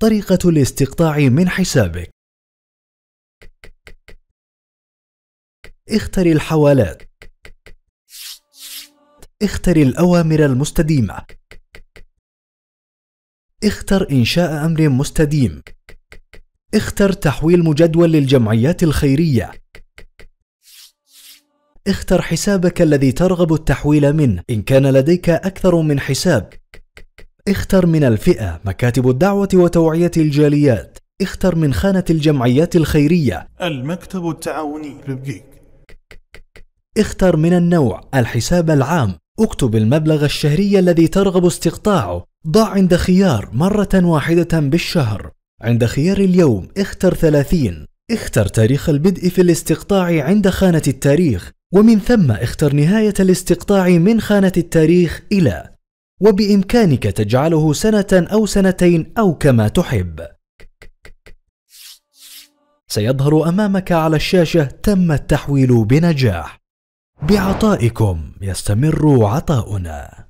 طريقة الاستقطاع من حسابك اختر الحوالات اختر الأوامر المستديمة اختر إنشاء أمر مستديم اختر تحويل مجدول للجمعيات الخيرية اختر حسابك الذي ترغب التحويل منه إن كان لديك أكثر من حساب اختر من الفئة مكاتب الدعوة وتوعية الجاليات اختر من خانة الجمعيات الخيرية المكتب التعاوني اختر من النوع الحساب العام اكتب المبلغ الشهري الذي ترغب استقطاعه ضع عند خيار مرة واحدة بالشهر عند خيار اليوم اختر 30 اختر تاريخ البدء في الاستقطاع عند خانة التاريخ ومن ثم اختر نهاية الاستقطاع من خانة التاريخ إلى وبإمكانك تجعله سنة أو سنتين أو كما تحب. سيظهر أمامك على الشاشة تم التحويل بنجاح. بعطائكم يستمر عطاؤنا.